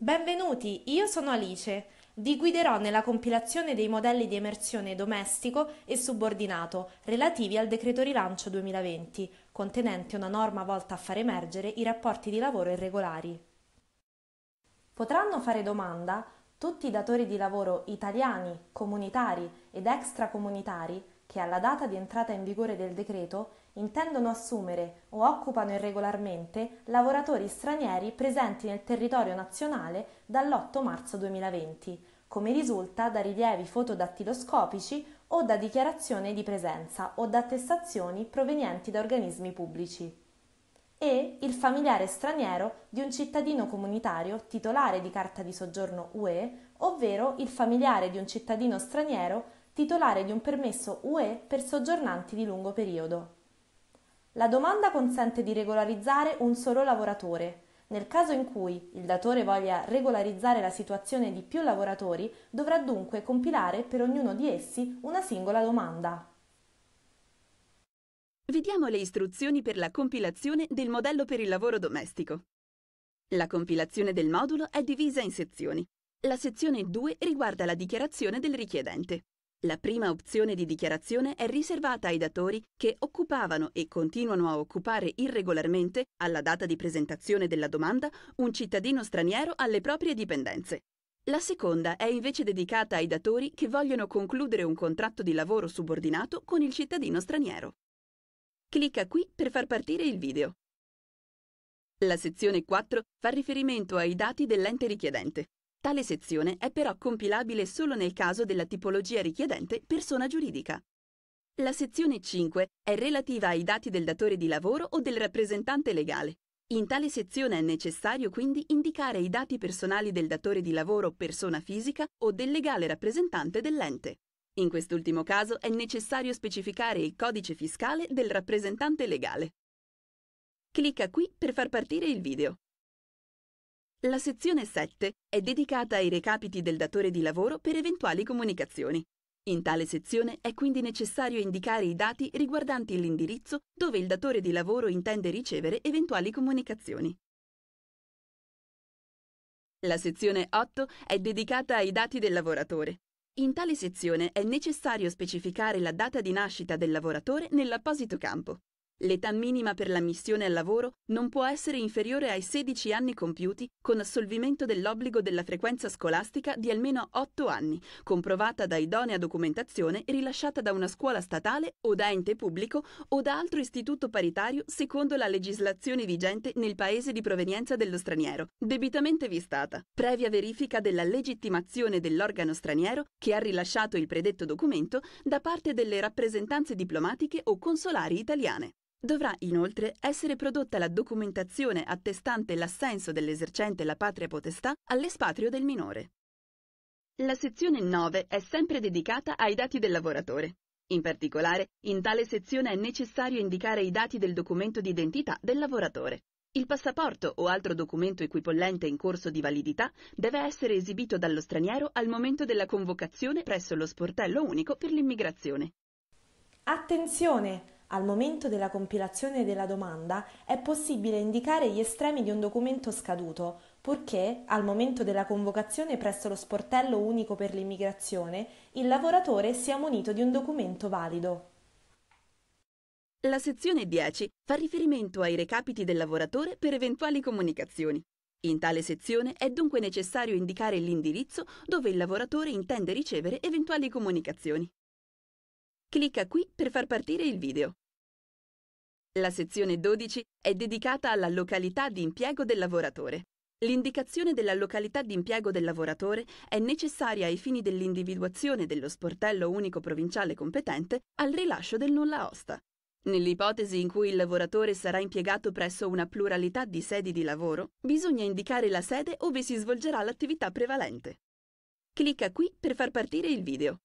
Benvenuti, io sono Alice. Vi guiderò nella compilazione dei modelli di emersione domestico e subordinato relativi al decreto rilancio 2020, contenente una norma volta a far emergere i rapporti di lavoro irregolari. Potranno fare domanda tutti i datori di lavoro italiani, comunitari ed extracomunitari che alla data di entrata in vigore del decreto intendono assumere o occupano irregolarmente lavoratori stranieri presenti nel territorio nazionale dall'8 marzo 2020, come risulta da rilievi fotodattiloscopici o da dichiarazione di presenza o da attestazioni provenienti da organismi pubblici e il familiare straniero di un cittadino comunitario titolare di carta di soggiorno UE, ovvero il familiare di un cittadino straniero titolare di un permesso UE per soggiornanti di lungo periodo. La domanda consente di regolarizzare un solo lavoratore. Nel caso in cui il datore voglia regolarizzare la situazione di più lavoratori, dovrà dunque compilare per ognuno di essi una singola domanda. Vediamo le istruzioni per la compilazione del modello per il lavoro domestico. La compilazione del modulo è divisa in sezioni. La sezione 2 riguarda la dichiarazione del richiedente. La prima opzione di dichiarazione è riservata ai datori che occupavano e continuano a occupare irregolarmente, alla data di presentazione della domanda, un cittadino straniero alle proprie dipendenze. La seconda è invece dedicata ai datori che vogliono concludere un contratto di lavoro subordinato con il cittadino straniero. Clicca qui per far partire il video. La sezione 4 fa riferimento ai dati dell'ente richiedente. Tale sezione è però compilabile solo nel caso della tipologia richiedente persona giuridica. La sezione 5 è relativa ai dati del datore di lavoro o del rappresentante legale. In tale sezione è necessario quindi indicare i dati personali del datore di lavoro persona fisica o del legale rappresentante dell'ente. In quest'ultimo caso è necessario specificare il codice fiscale del rappresentante legale. Clicca qui per far partire il video. La sezione 7 è dedicata ai recapiti del datore di lavoro per eventuali comunicazioni. In tale sezione è quindi necessario indicare i dati riguardanti l'indirizzo dove il datore di lavoro intende ricevere eventuali comunicazioni. La sezione 8 è dedicata ai dati del lavoratore. In tale sezione è necessario specificare la data di nascita del lavoratore nell'apposito campo. L'età minima per l'ammissione al lavoro non può essere inferiore ai 16 anni compiuti con assolvimento dell'obbligo della frequenza scolastica di almeno 8 anni, comprovata da idonea documentazione rilasciata da una scuola statale o da ente pubblico o da altro istituto paritario secondo la legislazione vigente nel paese di provenienza dello straniero, debitamente vistata, previa verifica della legittimazione dell'organo straniero che ha rilasciato il predetto documento da parte delle rappresentanze diplomatiche o consolari italiane. Dovrà inoltre essere prodotta la documentazione attestante l'assenso dell'esercente la patria potestà all'espatrio del minore. La sezione 9 è sempre dedicata ai dati del lavoratore. In particolare, in tale sezione è necessario indicare i dati del documento d'identità del lavoratore. Il passaporto o altro documento equipollente in corso di validità deve essere esibito dallo straniero al momento della convocazione presso lo sportello unico per l'immigrazione. Attenzione! Al momento della compilazione della domanda è possibile indicare gli estremi di un documento scaduto, purché, al momento della convocazione presso lo sportello unico per l'immigrazione, il lavoratore sia munito di un documento valido. La sezione 10 fa riferimento ai recapiti del lavoratore per eventuali comunicazioni. In tale sezione è dunque necessario indicare l'indirizzo dove il lavoratore intende ricevere eventuali comunicazioni. Clicca qui per far partire il video. La sezione 12 è dedicata alla località di impiego del lavoratore. L'indicazione della località di impiego del lavoratore è necessaria ai fini dell'individuazione dello sportello unico provinciale competente al rilascio del nulla osta. Nell'ipotesi in cui il lavoratore sarà impiegato presso una pluralità di sedi di lavoro, bisogna indicare la sede dove si svolgerà l'attività prevalente. Clicca qui per far partire il video.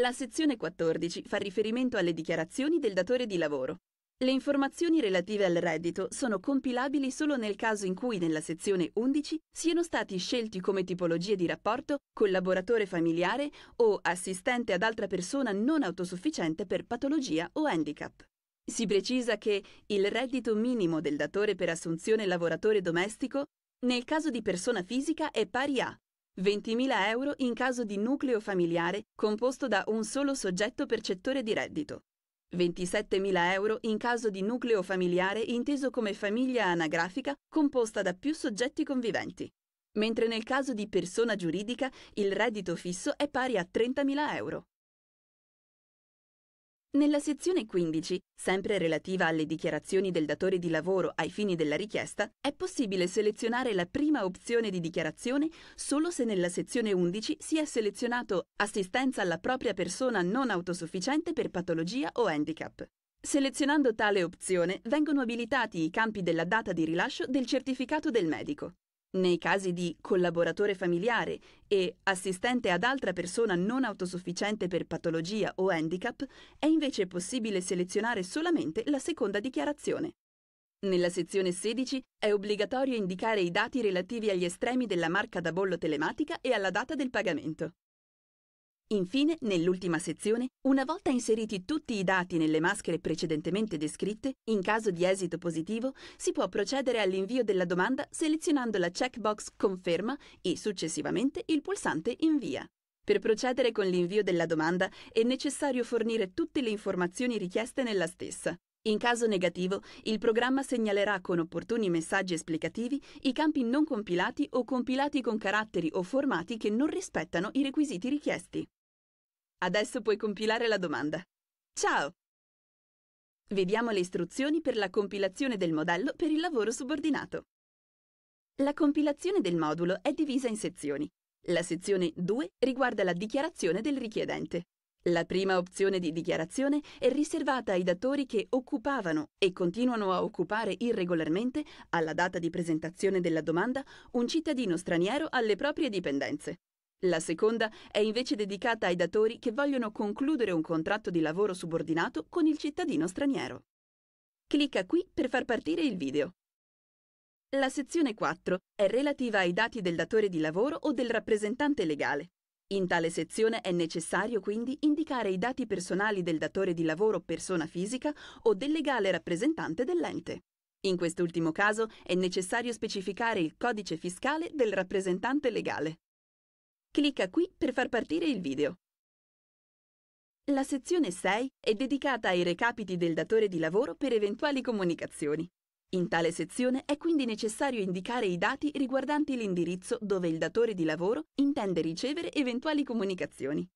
La sezione 14 fa riferimento alle dichiarazioni del datore di lavoro. Le informazioni relative al reddito sono compilabili solo nel caso in cui nella sezione 11 siano stati scelti come tipologie di rapporto collaboratore familiare o assistente ad altra persona non autosufficiente per patologia o handicap. Si precisa che il reddito minimo del datore per assunzione lavoratore domestico nel caso di persona fisica è pari a 20.000 euro in caso di nucleo familiare composto da un solo soggetto percettore di reddito. 27.000 euro in caso di nucleo familiare inteso come famiglia anagrafica composta da più soggetti conviventi. Mentre nel caso di persona giuridica il reddito fisso è pari a 30.000 euro. Nella sezione 15, sempre relativa alle dichiarazioni del datore di lavoro ai fini della richiesta, è possibile selezionare la prima opzione di dichiarazione solo se nella sezione 11 si è selezionato assistenza alla propria persona non autosufficiente per patologia o handicap. Selezionando tale opzione vengono abilitati i campi della data di rilascio del certificato del medico. Nei casi di collaboratore familiare e assistente ad altra persona non autosufficiente per patologia o handicap, è invece possibile selezionare solamente la seconda dichiarazione. Nella sezione 16 è obbligatorio indicare i dati relativi agli estremi della marca da bollo telematica e alla data del pagamento. Infine, nell'ultima sezione, una volta inseriti tutti i dati nelle maschere precedentemente descritte, in caso di esito positivo, si può procedere all'invio della domanda selezionando la checkbox Conferma e successivamente il pulsante Invia. Per procedere con l'invio della domanda è necessario fornire tutte le informazioni richieste nella stessa. In caso negativo, il programma segnalerà con opportuni messaggi esplicativi i campi non compilati o compilati con caratteri o formati che non rispettano i requisiti richiesti. Adesso puoi compilare la domanda. Ciao! Vediamo le istruzioni per la compilazione del modello per il lavoro subordinato. La compilazione del modulo è divisa in sezioni. La sezione 2 riguarda la dichiarazione del richiedente. La prima opzione di dichiarazione è riservata ai datori che occupavano e continuano a occupare irregolarmente, alla data di presentazione della domanda, un cittadino straniero alle proprie dipendenze. La seconda è invece dedicata ai datori che vogliono concludere un contratto di lavoro subordinato con il cittadino straniero. Clicca qui per far partire il video. La sezione 4 è relativa ai dati del datore di lavoro o del rappresentante legale. In tale sezione è necessario quindi indicare i dati personali del datore di lavoro persona fisica o del legale rappresentante dell'ente. In quest'ultimo caso è necessario specificare il codice fiscale del rappresentante legale. Clicca qui per far partire il video. La sezione 6 è dedicata ai recapiti del datore di lavoro per eventuali comunicazioni. In tale sezione è quindi necessario indicare i dati riguardanti l'indirizzo dove il datore di lavoro intende ricevere eventuali comunicazioni.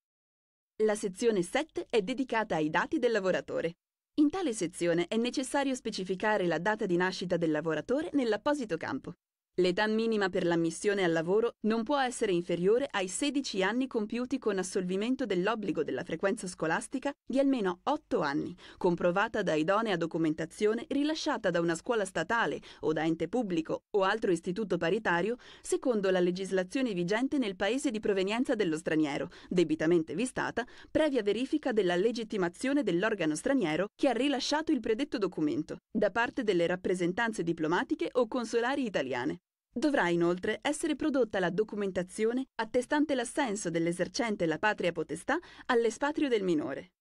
La sezione 7 è dedicata ai dati del lavoratore. In tale sezione è necessario specificare la data di nascita del lavoratore nell'apposito campo. L'età minima per l'ammissione al lavoro non può essere inferiore ai 16 anni compiuti con assolvimento dell'obbligo della frequenza scolastica di almeno 8 anni, comprovata da idonea documentazione rilasciata da una scuola statale o da ente pubblico o altro istituto paritario, secondo la legislazione vigente nel paese di provenienza dello straniero, debitamente vistata, previa verifica della legittimazione dell'organo straniero che ha rilasciato il predetto documento, da parte delle rappresentanze diplomatiche o consolari italiane. Dovrà inoltre essere prodotta la documentazione attestante l'assenso dell'esercente la patria potestà all'espatrio del minore.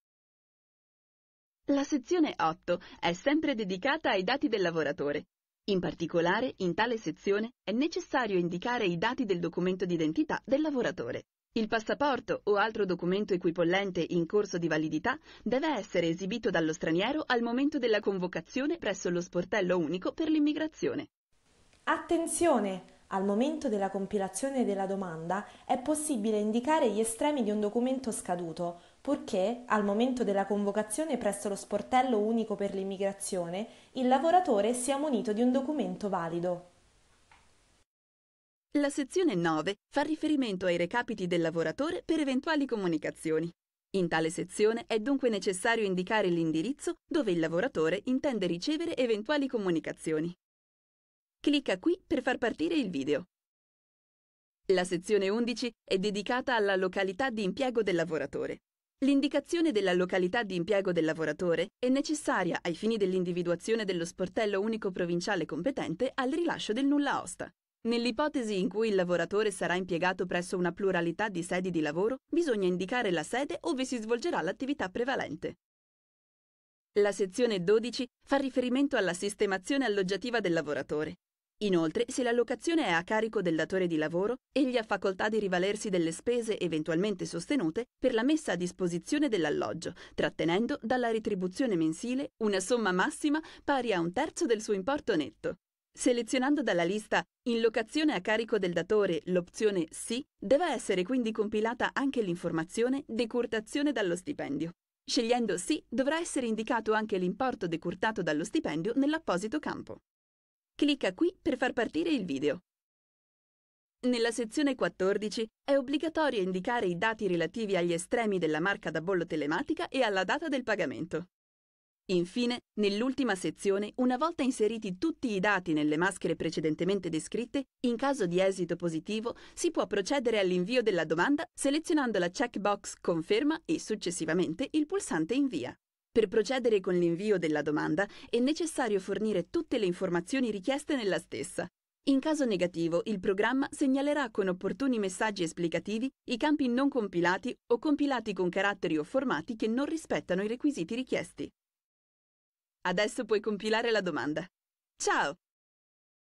La sezione 8 è sempre dedicata ai dati del lavoratore. In particolare, in tale sezione è necessario indicare i dati del documento d'identità del lavoratore. Il passaporto o altro documento equipollente in corso di validità deve essere esibito dallo straniero al momento della convocazione presso lo sportello unico per l'immigrazione. Attenzione! Al momento della compilazione della domanda è possibile indicare gli estremi di un documento scaduto, purché, al momento della convocazione presso lo sportello unico per l'immigrazione, il lavoratore sia munito di un documento valido. La sezione 9 fa riferimento ai recapiti del lavoratore per eventuali comunicazioni. In tale sezione è dunque necessario indicare l'indirizzo dove il lavoratore intende ricevere eventuali comunicazioni. Clicca qui per far partire il video. La sezione 11 è dedicata alla località di impiego del lavoratore. L'indicazione della località di impiego del lavoratore è necessaria ai fini dell'individuazione dello sportello unico provinciale competente al rilascio del nulla osta. Nell'ipotesi in cui il lavoratore sarà impiegato presso una pluralità di sedi di lavoro, bisogna indicare la sede dove si svolgerà l'attività prevalente. La sezione 12 fa riferimento alla sistemazione alloggiativa del lavoratore. Inoltre, se l'allocazione è a carico del datore di lavoro, egli ha facoltà di rivalersi delle spese eventualmente sostenute per la messa a disposizione dell'alloggio, trattenendo dalla retribuzione mensile una somma massima pari a un terzo del suo importo netto. Selezionando dalla lista in locazione a carico del datore l'opzione Sì, deve essere quindi compilata anche l'informazione decurtazione dallo stipendio. Scegliendo Sì dovrà essere indicato anche l'importo decurtato dallo stipendio nell'apposito campo. Clicca qui per far partire il video. Nella sezione 14 è obbligatorio indicare i dati relativi agli estremi della marca da bollo telematica e alla data del pagamento. Infine, nell'ultima sezione, una volta inseriti tutti i dati nelle maschere precedentemente descritte, in caso di esito positivo si può procedere all'invio della domanda selezionando la checkbox Conferma e successivamente il pulsante Invia. Per procedere con l'invio della domanda è necessario fornire tutte le informazioni richieste nella stessa. In caso negativo, il programma segnalerà con opportuni messaggi esplicativi i campi non compilati o compilati con caratteri o formati che non rispettano i requisiti richiesti. Adesso puoi compilare la domanda. Ciao!